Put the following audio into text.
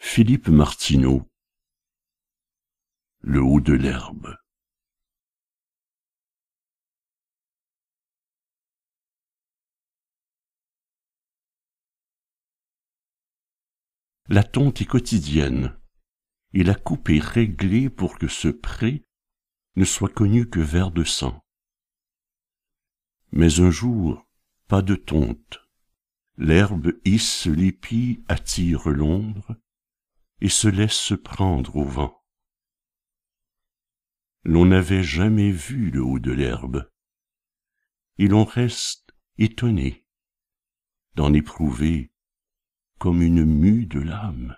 Philippe Martineau Le haut de l'herbe La tonte est quotidienne, et la coupe est réglée pour que ce pré ne soit connu que vers de sang. Mais un jour, pas de tonte. L'herbe hisse l'épi, attire l'ombre, et se laisse prendre au vent. L'on n'avait jamais vu le haut de l'herbe, et l'on reste étonné d'en éprouver comme une mue de l'âme.